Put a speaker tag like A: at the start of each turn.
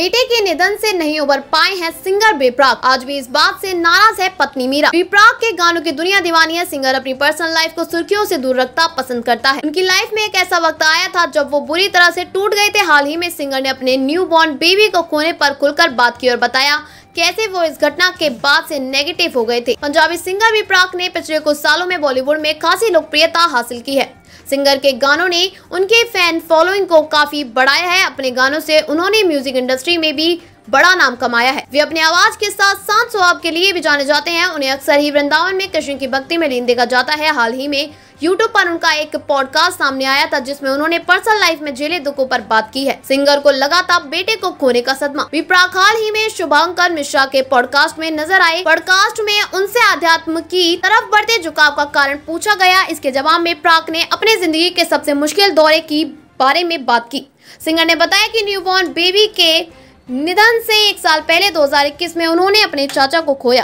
A: बेटे के निधन से नहीं उबर पाए हैं सिंगर बेपराग आज भी इस बात से नाराज है पत्नी मीरा बेपराग के गानों की दुनिया दीवानी है सिंगर अपनी पर्सनल लाइफ को सुर्खियों से दूर रखता पसंद करता है उनकी लाइफ में एक ऐसा वक्त आया था जब वो बुरी तरह से टूट गए थे हाल ही में सिंगर ने अपने न्यू बॉर्न बेबी को खोने पर खुलकर बात की और बताया कैसे वो इस घटना के बाद से नेगेटिव हो गए थे पंजाबी सिंगर विपराक ने पिछले कुछ सालों में बॉलीवुड में खासी लोकप्रियता हासिल की है सिंगर के गानों ने उनके फैन फॉलोइंग को काफी बढ़ाया है अपने गानों से उन्होंने म्यूजिक इंडस्ट्री में भी बड़ा नाम कमाया है वे अपनी आवाज के साथ शांत स्वभाव के लिए भी जाने जाते हैं उन्हें अक्सर ही वृंदावन में कृष्ण की भक्ति में लीन देखा जाता है हाल ही में यूट्यूब पर उनका एक पॉडकास्ट सामने आया था जिसमें उन्होंने पर्सनल लाइफ में झेले दुखों पर बात की है सिंगर को लगातार बेटे को खोने का सदमा विपराक हाल ही में शुभांकर मिश्रा के पॉडकास्ट में नजर आए पॉडकास्ट में उनसे अध्यात्म की तरफ बढ़ते झुकाव का कारण पूछा गया इसके जवाब में प्राक ने अपने जिंदगी के सबसे मुश्किल दौरे की बारे में बात की सिंगर ने बताया कि न्यूबॉर्न बेबी के निधन से एक साल पहले 2021 में उन्होंने अपने चाचा को खोया